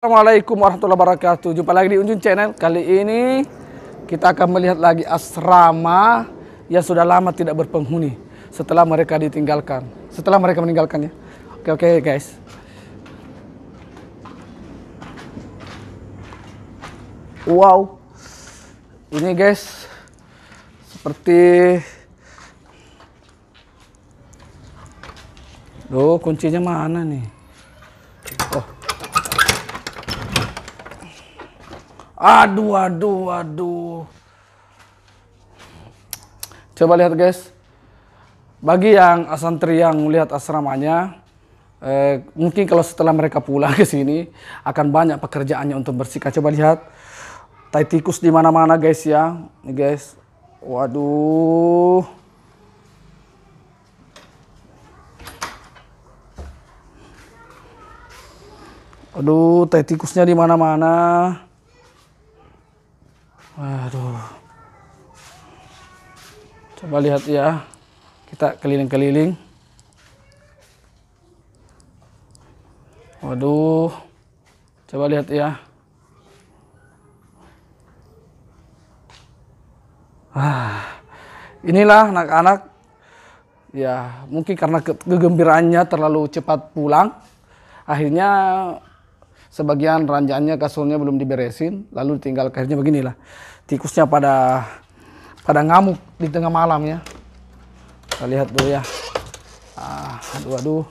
Assalamualaikum warahmatullahi wabarakatuh. Jumpa lagi di Unjun Channel. Kali ini kita akan melihat lagi asrama yang sudah lama tidak berpenghuni setelah mereka ditinggalkan. Setelah mereka meninggalkannya. Oke oke guys. Wow. Ini guys seperti Loh, kuncinya mana nih? Oh. Aduh, aduh, aduh. Coba lihat guys. Bagi yang asantri yang melihat asramanya, eh, mungkin kalau setelah mereka pulang ke sini akan banyak pekerjaannya untuk bersihkan. Coba lihat tai tikus di mana-mana guys ya. Ini guys. Waduh. Aduh, tai tikusnya di mana-mana. Coba lihat ya. Kita keliling-keliling. Waduh. Coba lihat ya. Ah. Inilah anak-anak ya, mungkin karena kegembiraannya terlalu cepat pulang, akhirnya sebagian ranjangnya kasurnya belum diberesin, lalu tinggal akhirnya beginilah. Tikusnya pada pada ngamuk di tengah malam ya. Kita lihat dulu ya. Ah, aduh aduh.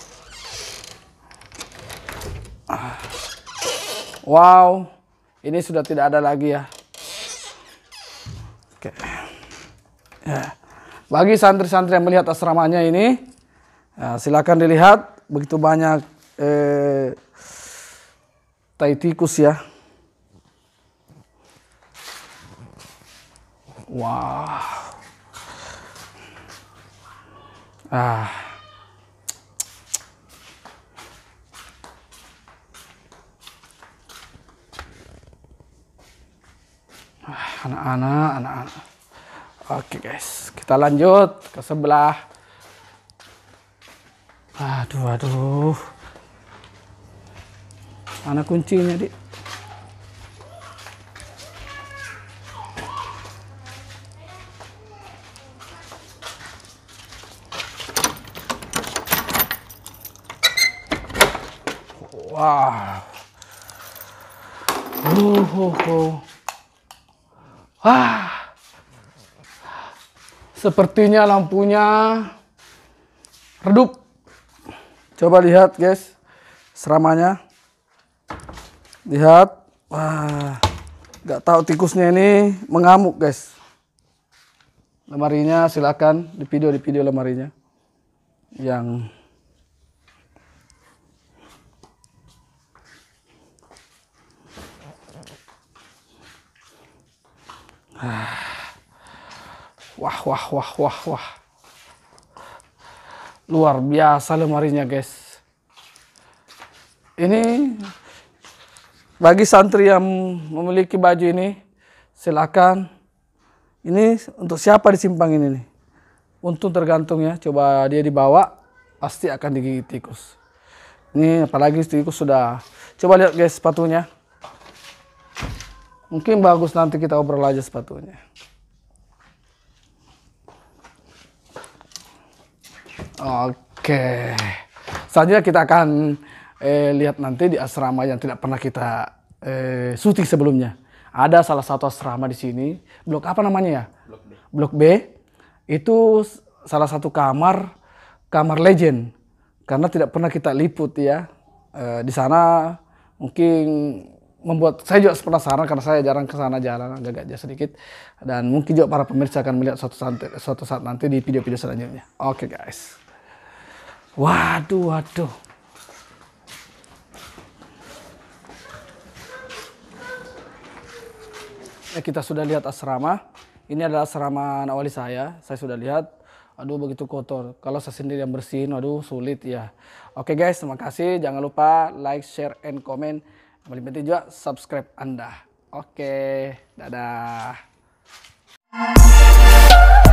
Ah. Wow, ini sudah tidak ada lagi ya. Oke. Ya. Bagi santri-santri yang melihat asramanya ini, ya, silakan dilihat begitu banyak eh, tikus ya. Wah. Ah. Anak-anak, anak-anak. Oke guys, kita lanjut ke sebelah. Aduh, aduh. Mana kuncinya, Dik? Ah. Uh, uh, uh. Ah. Sepertinya lampunya redup. Coba lihat, guys. Seramanya. Lihat. Wah. Gak tahu tikusnya ini mengamuk, guys. Lemarinya silakan di video di video lemarinya. Yang Wah, wah, wah, wah, wah. Luar biasa lemarinya, guys. Ini bagi santri yang memiliki baju ini, silakan. Ini untuk siapa disimpang ini nih? Untung tergantung ya, coba dia dibawa pasti akan digigit tikus. Ini apalagi tikus sudah. Coba lihat guys sepatunya. Mungkin bagus nanti kita obrol aja sepatunya. Oke. Selanjutnya kita akan eh, lihat nanti di asrama yang tidak pernah kita eh, syuting sebelumnya. Ada salah satu asrama di sini, blok apa namanya ya? Blok B. Blok B. Itu salah satu kamar kamar legend karena tidak pernah kita liput ya. Eh, di sana mungkin membuat saya juga penasaran karena saya jarang ke sana jalan agak agak sedikit dan mungkin juga para pemirsa akan melihat suatu saat suatu saat nanti di video-video selanjutnya. Oke okay, guys. Waduh waduh. Ya, kita sudah lihat asrama. Ini adalah asrama Nawali saya. Saya sudah lihat. Aduh begitu kotor. Kalau saya sendiri yang bersihin, aduh sulit ya. Oke okay, guys, terima kasih. Jangan lupa like, share, and comment. Paling penting juga subscribe Anda. Oke, dadah.